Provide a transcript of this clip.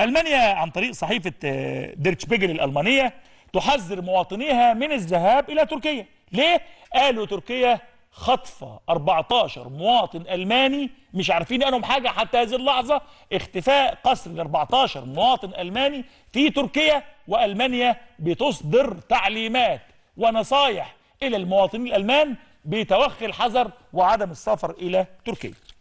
ألمانيا عن طريق صحيفة آه، ديرتش بيجل الألمانية تحذر مواطنيها من الذهاب إلى تركيا ليه؟ قالوا تركيا خطفة 14 مواطن ألماني مش عارفين انهم حاجة حتى هذه اللحظة اختفاء قصر 14 مواطن ألماني في تركيا وألمانيا بتصدر تعليمات ونصايح إلى المواطنين الألمان بتوخي الحذر وعدم السفر إلى تركيا